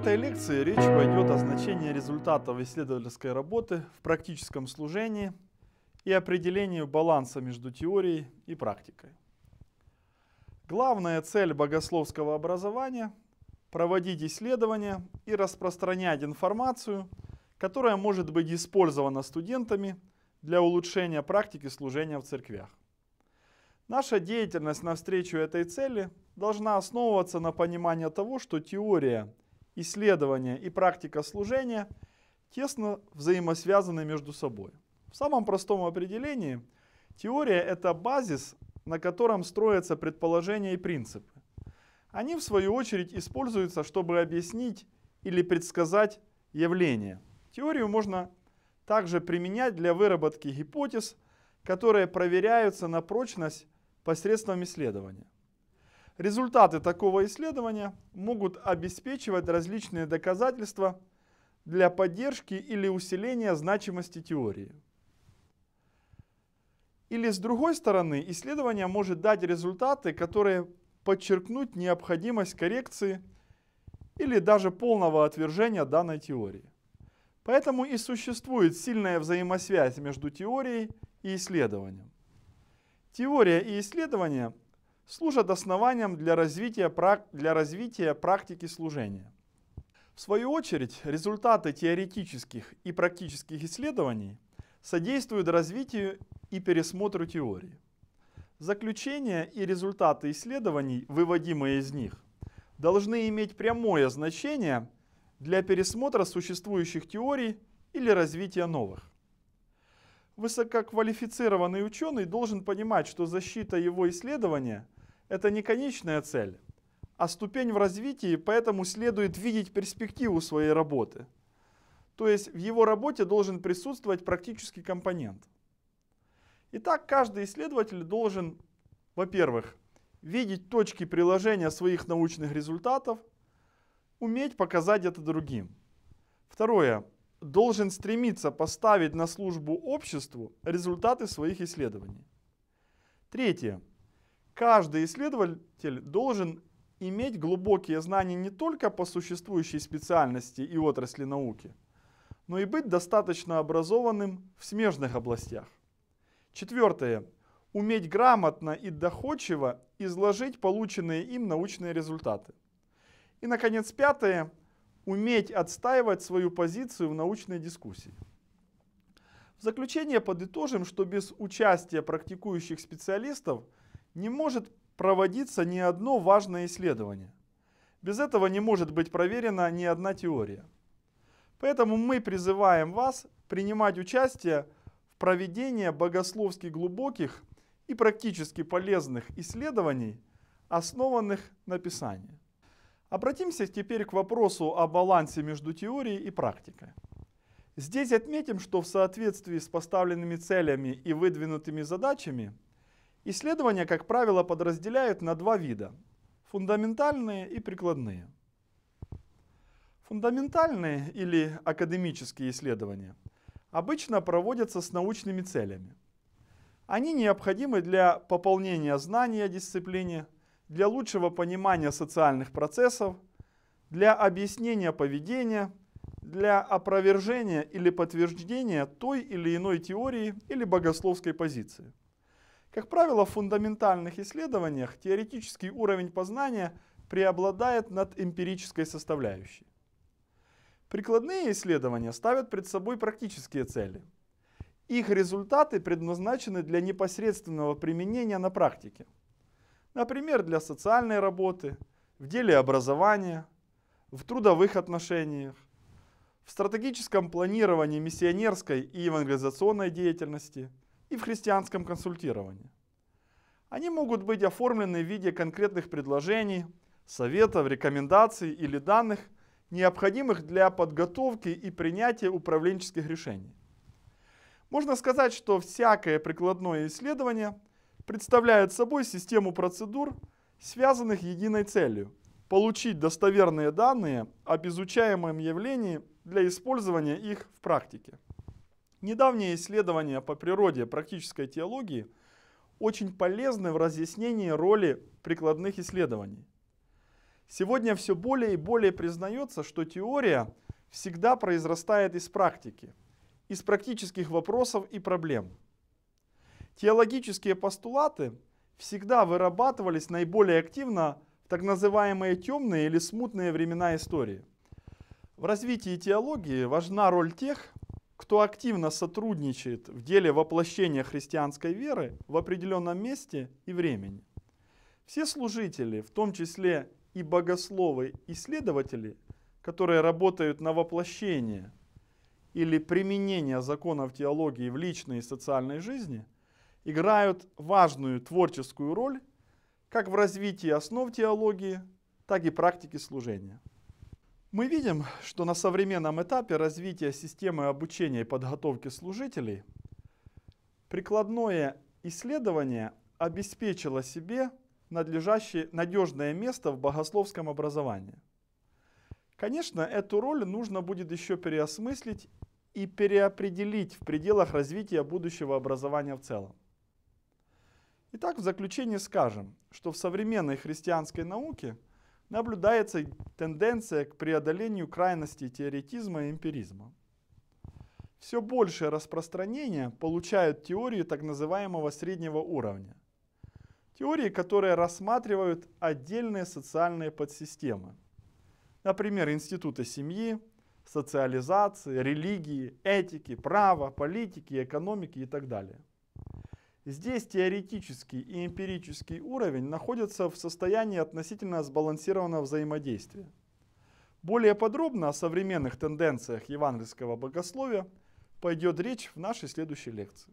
этой лекции речь пойдет о значении результатов исследовательской работы в практическом служении и определении баланса между теорией и практикой. Главная цель богословского образования – проводить исследования и распространять информацию, которая может быть использована студентами для улучшения практики служения в церквях. Наша деятельность навстречу этой цели должна основываться на понимании того, что теория – исследование и практика служения тесно взаимосвязаны между собой. В самом простом определении теория – это базис, на котором строятся предположения и принципы. Они, в свою очередь, используются, чтобы объяснить или предсказать явление. Теорию можно также применять для выработки гипотез, которые проверяются на прочность посредством исследования. Результаты такого исследования могут обеспечивать различные доказательства для поддержки или усиления значимости теории. Или с другой стороны, исследование может дать результаты, которые подчеркнут необходимость коррекции или даже полного отвержения данной теории. Поэтому и существует сильная взаимосвязь между теорией и исследованием. Теория и исследование служат основанием для развития, для развития практики служения. В свою очередь, результаты теоретических и практических исследований содействуют развитию и пересмотру теории. Заключения и результаты исследований, выводимые из них, должны иметь прямое значение для пересмотра существующих теорий или развития новых. Высококвалифицированный ученый должен понимать, что защита его исследования – это не конечная цель, а ступень в развитии, поэтому следует видеть перспективу своей работы. То есть в его работе должен присутствовать практический компонент. Итак, каждый исследователь должен, во-первых, видеть точки приложения своих научных результатов, уметь показать это другим. Второе, должен стремиться поставить на службу обществу результаты своих исследований. Третье, каждый исследователь должен иметь глубокие знания не только по существующей специальности и отрасли науки, но и быть достаточно образованным в смежных областях. Четвертое. Уметь грамотно и доходчиво изложить полученные им научные результаты. И, наконец, пятое. Уметь отстаивать свою позицию в научной дискуссии. В заключение подытожим, что без участия практикующих специалистов – не может проводиться ни одно важное исследование. Без этого не может быть проверена ни одна теория. Поэтому мы призываем вас принимать участие в проведении богословски глубоких и практически полезных исследований, основанных на Писании. Обратимся теперь к вопросу о балансе между теорией и практикой. Здесь отметим, что в соответствии с поставленными целями и выдвинутыми задачами – Исследования, как правило, подразделяют на два вида – фундаментальные и прикладные. Фундаментальные или академические исследования обычно проводятся с научными целями. Они необходимы для пополнения знаний о дисциплине, для лучшего понимания социальных процессов, для объяснения поведения, для опровержения или подтверждения той или иной теории или богословской позиции. Как правило, в фундаментальных исследованиях теоретический уровень познания преобладает над эмпирической составляющей. Прикладные исследования ставят пред собой практические цели. Их результаты предназначены для непосредственного применения на практике. Например, для социальной работы, в деле образования, в трудовых отношениях, в стратегическом планировании миссионерской и евангелизационной деятельности – и в христианском консультировании. Они могут быть оформлены в виде конкретных предложений, советов, рекомендаций или данных, необходимых для подготовки и принятия управленческих решений. Можно сказать, что всякое прикладное исследование представляет собой систему процедур, связанных единой целью – получить достоверные данные об изучаемом явлении для использования их в практике. Недавние исследования по природе практической теологии очень полезны в разъяснении роли прикладных исследований. Сегодня все более и более признается, что теория всегда произрастает из практики, из практических вопросов и проблем. Теологические постулаты всегда вырабатывались наиболее активно в так называемые темные или смутные времена истории. В развитии теологии важна роль тех, кто активно сотрудничает в деле воплощения христианской веры в определенном месте и времени. Все служители, в том числе и богословы, исследователи, которые работают на воплощение или применение законов теологии в личной и социальной жизни, играют важную творческую роль как в развитии основ теологии, так и практики служения. Мы видим, что на современном этапе развития системы обучения и подготовки служителей прикладное исследование обеспечило себе надлежащее, надежное место в богословском образовании. Конечно, эту роль нужно будет еще переосмыслить и переопределить в пределах развития будущего образования в целом. Итак, в заключение скажем, что в современной христианской науке – наблюдается тенденция к преодолению крайности теоретизма и эмпиризма. Все большее распространение получают теории так называемого среднего уровня. Теории, которые рассматривают отдельные социальные подсистемы. Например, институты семьи, социализации, религии, этики, права, политики, экономики и так далее. Здесь теоретический и эмпирический уровень находятся в состоянии относительно сбалансированного взаимодействия. Более подробно о современных тенденциях евангельского богословия пойдет речь в нашей следующей лекции.